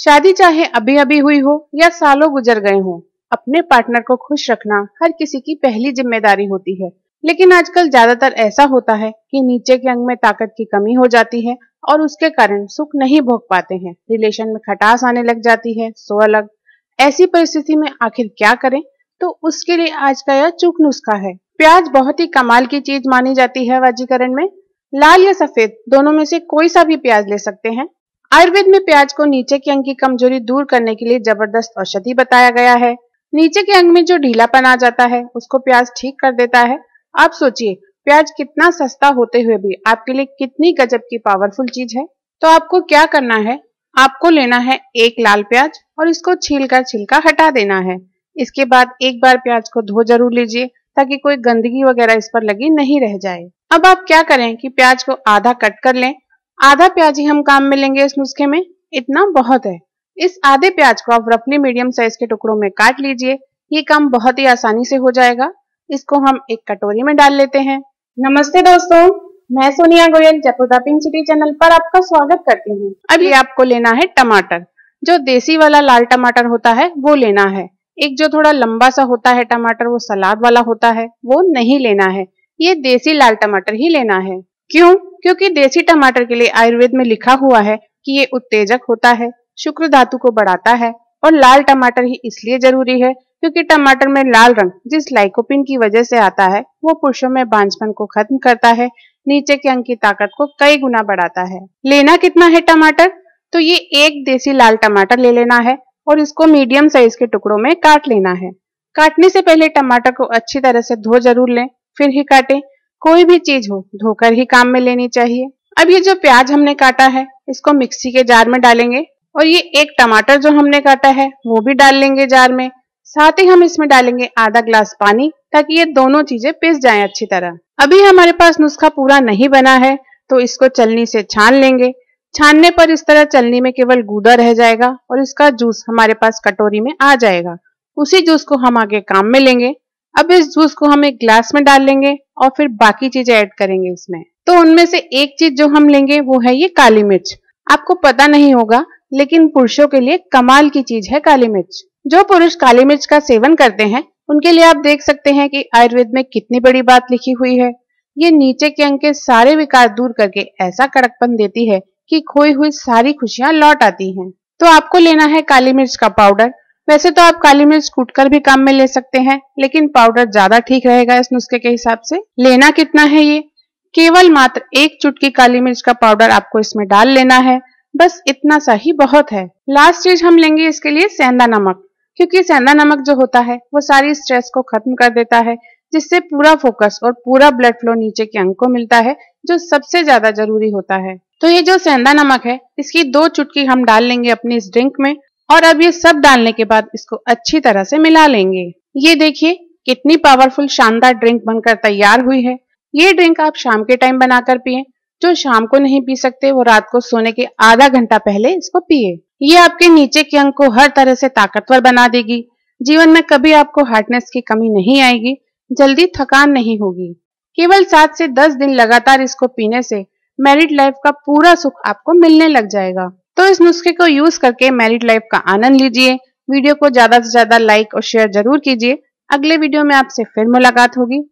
शादी चाहे अभी अभी हुई हो या सालों गुजर गए हों अपने पार्टनर को खुश रखना हर किसी की पहली जिम्मेदारी होती है लेकिन आजकल ज्यादातर ऐसा होता है कि नीचे के अंग में ताकत की कमी हो जाती है और उसके कारण सुख नहीं भोग पाते हैं रिलेशन में खटास आने लग जाती है सो अलग ऐसी परिस्थिति में आखिर क्या करें तो उसके लिए आज का यह चूक नुस्खा है प्याज बहुत ही कमाल की चीज मानी जाती है वाजीकरण में लाल या सफेद दोनों में से कोई सा भी प्याज ले सकते हैं आयुर्वेद में प्याज को नीचे के अंग की कमजोरी दूर करने के लिए जबरदस्त औषधि बताया गया है नीचे के अंग में जो ढीलापन आ जाता है उसको प्याज ठीक कर देता है आप सोचिए प्याज कितना सस्ता होते हुए भी आपके लिए कितनी गजब की पावरफुल चीज है तो आपको क्या करना है आपको लेना है एक लाल प्याज और इसको छील कर छिलका हटा देना है इसके बाद एक बार प्याज को धो जरूर लीजिए ताकि कोई गंदगी वगैरह इस पर लगी नहीं रह जाए अब आप क्या करें कि प्याज को आधा कट कर लें आधा प्याज ही हम काम में लेंगे इस नुस्खे में इतना बहुत है इस आधे प्याज को आप रफली मीडियम साइज के टुकड़ों में काट लीजिए ये काम बहुत ही आसानी से हो जाएगा इसको हम एक कटोरी में डाल लेते हैं नमस्ते दोस्तों मैं Sonia Goyal Jaipur pink city channel पर आपका स्वागत करती हूँ अभी आपको लेना है टमाटर जो देसी वाला लाल टमाटर होता है वो लेना है एक जो थोड़ा लंबा सा होता है टमाटर वो सलाद वाला होता है वो नहीं लेना है ये देसी लाल टमाटर ही लेना है क्यों क्योंकि देसी टमाटर के लिए आयुर्वेद में लिखा हुआ है कि ये उत्तेजक होता है शुक्र धातु को बढ़ाता है और लाल टमाटर ही इसलिए जरूरी है क्योंकि टमाटर में लाल रंग जिस लाइकोपिन की वजह से आता है वो पुरुषों में बांझपन को खत्म करता है नीचे के अंग की ताकत को कई गुना बढ़ाता है लेना कितना है टमाटर तो ये एक देसी लाल टमाटर ले लेना है और इसको मीडियम साइज के टुकड़ों में काट लेना है काटने से पहले टमाटर को अच्छी तरह से धो जरूर लें फिर ही काटें कोई भी चीज हो धोकर ही काम में लेनी चाहिए अब ये जो प्याज हमने काटा है इसको मिक्सी के जार में डालेंगे और ये एक टमाटर जो हमने काटा है वो भी डाल लेंगे जार में साथ ही हम इसमें डालेंगे आधा ग्लास पानी ताकि ये दोनों चीजें पिस जाएं अच्छी तरह अभी हमारे पास नुस्खा पूरा नहीं बना है तो इसको चलनी से छान लेंगे छानने पर इस तरह चलनी में केवल गूदा रह जाएगा और इसका जूस हमारे पास कटोरी में आ जाएगा उसी जूस को हम आगे काम में लेंगे अब इस जूस को हम एक ग्लास में डाल लेंगे और फिर बाकी चीजें ऐड करेंगे इसमें तो उनमें से एक चीज जो हम लेंगे वो है ये काली मिर्च आपको पता नहीं होगा लेकिन पुरुषों के लिए कमाल की चीज है काली मिर्च जो पुरुष काली मिर्च का सेवन करते हैं उनके लिए आप देख सकते हैं कि आयुर्वेद में कितनी बड़ी बात लिखी हुई है ये नीचे के अंग के सारे विकार दूर करके ऐसा कड़कपन देती है कि खोई हुई सारी खुशियां लौट आती हैं। तो आपको लेना है काली मिर्च का पाउडर वैसे तो आप काली मिर्च कूटकर भी काम में ले सकते हैं लेकिन पाउडर ज्यादा ठीक रहेगा इस नुस्खे के हिसाब से लेना कितना है ये केवल मात्र एक चुटकी काली मिर्च का पाउडर आपको इसमें डाल लेना है बस इतना सा ही बहुत है लास्ट चीज हम लेंगे इसके लिए सेंधा नमक क्योंकि सेंधा नमक जो होता है वो सारी स्ट्रेस को खत्म कर देता है जिससे पूरा फोकस और पूरा ब्लड फ्लो नीचे के अंग को मिलता है जो सबसे ज्यादा जरूरी होता है तो ये जो सेंधा नमक है इसकी दो चुटकी हम डाल लेंगे अपनी इस ड्रिंक में और अब ये सब डालने के बाद इसको अच्छी तरह से मिला लेंगे ये देखिए कितनी पावरफुल शानदार ड्रिंक बनकर तैयार हुई है ये ड्रिंक आप शाम के टाइम बनाकर पिए जो शाम को नहीं पी सकते वो रात को सोने के आधा घंटा पहले इसको पिए ये आपके नीचे के अंग को हर तरह से ताकतवर बना देगी जीवन में कभी आपको हार्डनेस की कमी नहीं आएगी जल्दी थकान नहीं होगी केवल सात से दस दिन लगातार इसको पीने से मैरिड लाइफ का पूरा सुख आपको मिलने लग जाएगा तो इस नुस्खे को यूज करके मैरिड लाइफ का आनंद लीजिए वीडियो को ज्यादा से ज्यादा लाइक और शेयर जरूर कीजिए अगले वीडियो में आपसे फिर मुलाकात होगी